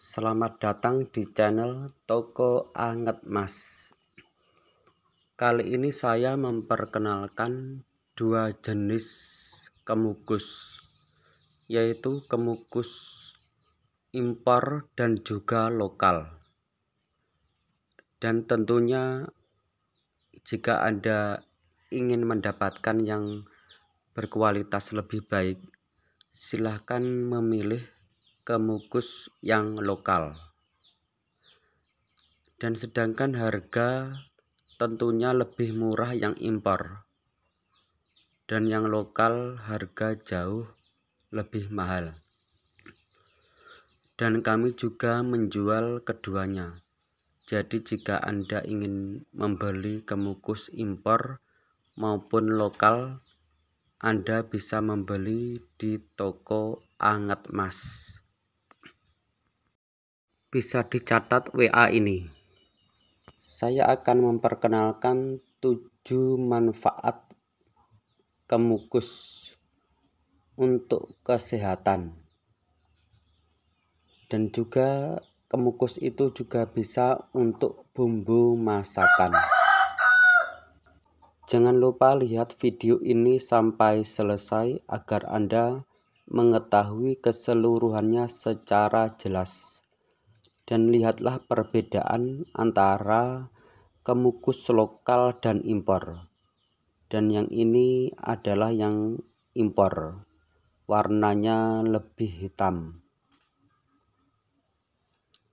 Selamat datang di channel Toko Anget Mas. Kali ini saya memperkenalkan dua jenis kemukus, yaitu kemukus impor dan juga lokal. Dan tentunya jika Anda ingin mendapatkan yang berkualitas lebih baik, silahkan memilih kemukus yang lokal. Dan sedangkan harga tentunya lebih murah yang impor. Dan yang lokal harga jauh lebih mahal. Dan kami juga menjual keduanya. Jadi jika Anda ingin membeli kemukus impor maupun lokal, Anda bisa membeli di toko Anget Mas bisa dicatat WA ini. Saya akan memperkenalkan 7 manfaat kemukus untuk kesehatan. Dan juga kemukus itu juga bisa untuk bumbu masakan. Jangan lupa lihat video ini sampai selesai agar Anda mengetahui keseluruhannya secara jelas dan lihatlah perbedaan antara kemukus lokal dan impor. Dan yang ini adalah yang impor. Warnanya lebih hitam.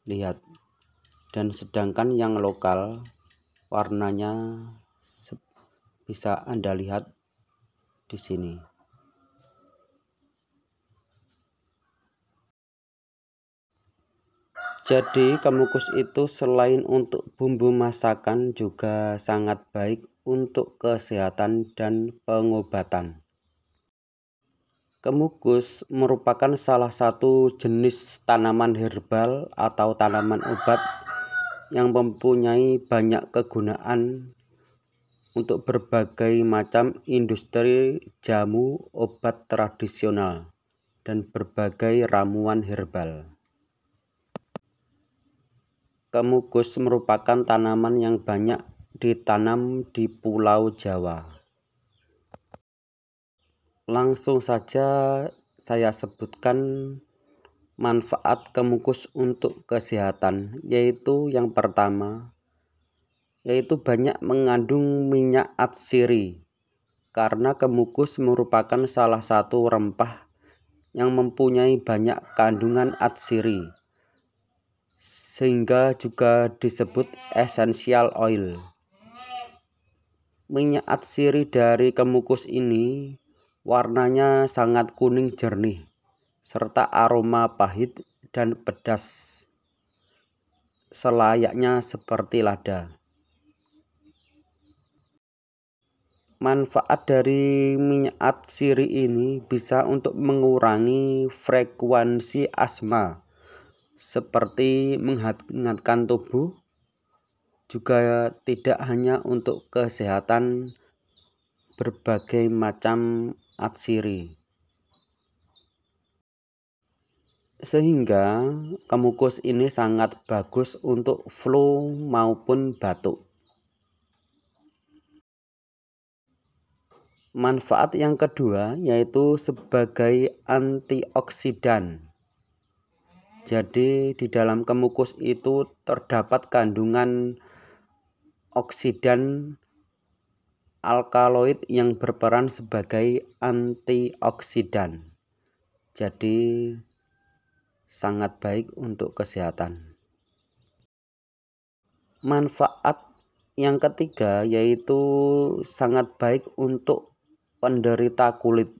Lihat. Dan sedangkan yang lokal warnanya bisa Anda lihat di sini. Jadi kemukus itu selain untuk bumbu masakan juga sangat baik untuk kesehatan dan pengobatan. Kemukus merupakan salah satu jenis tanaman herbal atau tanaman obat yang mempunyai banyak kegunaan untuk berbagai macam industri jamu obat tradisional dan berbagai ramuan herbal. Kemugus merupakan tanaman yang banyak ditanam di Pulau Jawa. Langsung saja saya sebutkan manfaat kemukus untuk kesehatan, yaitu yang pertama, yaitu banyak mengandung minyak atsiri, karena kemukus merupakan salah satu rempah yang mempunyai banyak kandungan atsiri sehingga juga disebut essential oil. Minyak atsiri dari kemukus ini warnanya sangat kuning jernih serta aroma pahit dan pedas selayaknya seperti lada. Manfaat dari minyak atsiri ini bisa untuk mengurangi frekuensi asma seperti menghangatkan tubuh juga tidak hanya untuk kesehatan berbagai macam atsiri sehingga kemukus ini sangat bagus untuk flu maupun batuk manfaat yang kedua yaitu sebagai antioksidan jadi di dalam kemukus itu terdapat kandungan oksidan alkaloid yang berperan sebagai antioksidan. Jadi sangat baik untuk kesehatan. Manfaat yang ketiga yaitu sangat baik untuk penderita kulit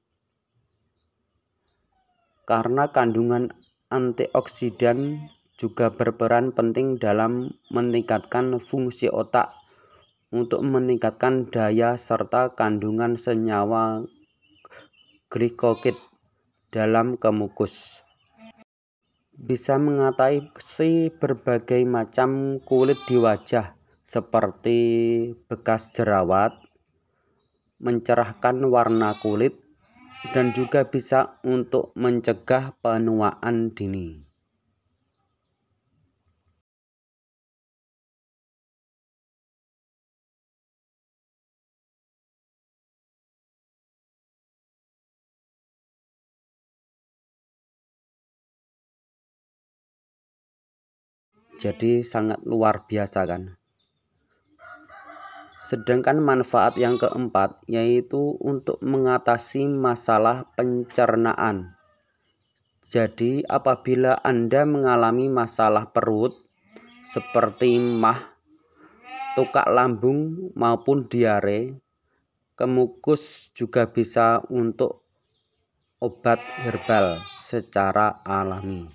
karena kandungan antioksidan juga berperan penting dalam meningkatkan fungsi otak untuk meningkatkan daya serta kandungan senyawa glikokit dalam kemukus. Bisa mengatasi berbagai macam kulit di wajah seperti bekas jerawat, mencerahkan warna kulit, dan juga bisa untuk mencegah penuaan dini. Jadi sangat luar biasa kan. Sedangkan manfaat yang keempat yaitu untuk mengatasi masalah pencernaan. Jadi, apabila Anda mengalami masalah perut seperti mah, tukak lambung, maupun diare, kemukus juga bisa untuk obat herbal secara alami.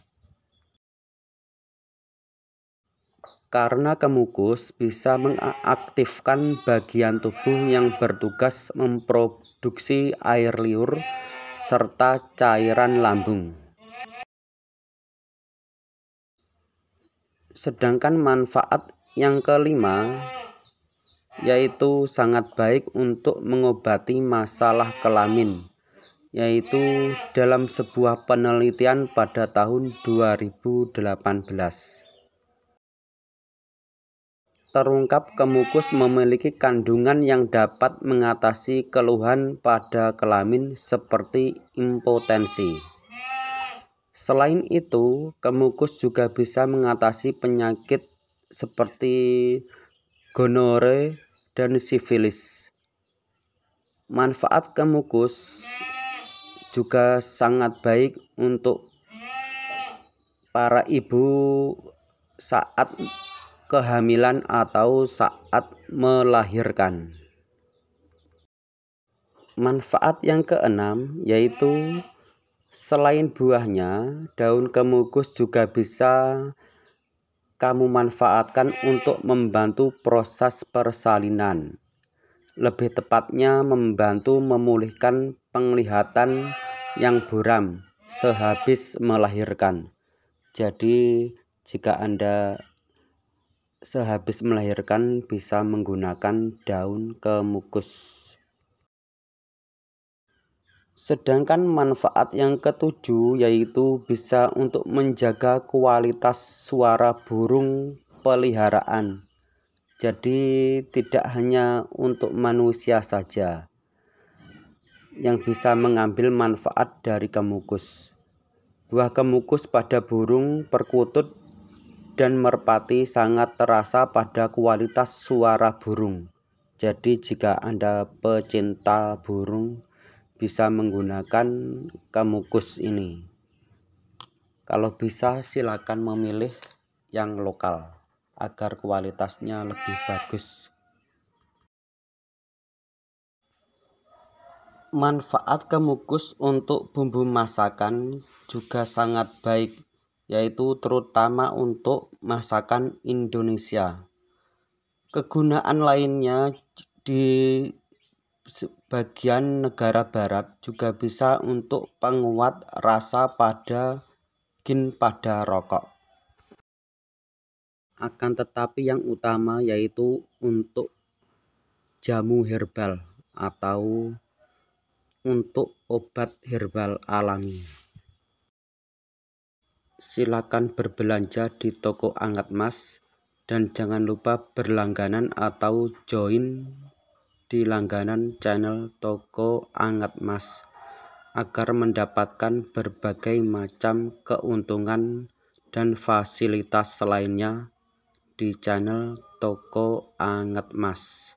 karena kemukus bisa mengaktifkan bagian tubuh yang bertugas memproduksi air liur serta cairan lambung. Sedangkan manfaat yang kelima yaitu sangat baik untuk mengobati masalah kelamin yaitu dalam sebuah penelitian pada tahun 2018 terungkap kemukus memiliki kandungan yang dapat mengatasi keluhan pada kelamin seperti impotensi. Selain itu, kemukus juga bisa mengatasi penyakit seperti gonore dan sifilis. Manfaat kemukus juga sangat baik untuk para ibu saat kehamilan atau saat melahirkan. Manfaat yang keenam yaitu selain buahnya, daun kemukus juga bisa kamu manfaatkan untuk membantu proses persalinan. Lebih tepatnya membantu memulihkan penglihatan yang buram sehabis melahirkan. Jadi jika Anda sehabis melahirkan bisa menggunakan daun kemukus. Sedangkan manfaat yang ketujuh yaitu bisa untuk menjaga kualitas suara burung peliharaan. Jadi tidak hanya untuk manusia saja yang bisa mengambil manfaat dari kemukus. Buah kemukus pada burung perkutut dan merpati sangat terasa pada kualitas suara burung. Jadi jika Anda pecinta burung bisa menggunakan kemukus ini. Kalau bisa silakan memilih yang lokal agar kualitasnya lebih bagus. Manfaat kemukus untuk bumbu masakan juga sangat baik yaitu terutama untuk masakan Indonesia. Kegunaan lainnya di sebagian negara barat juga bisa untuk penguat rasa pada gin pada rokok. Akan tetapi yang utama yaitu untuk jamu herbal atau untuk obat herbal alami silakan berbelanja di toko Angkat Mas dan jangan lupa berlangganan atau join di langganan channel toko Angkat Mas agar mendapatkan berbagai macam keuntungan dan fasilitas lainnya di channel toko Angkat Mas.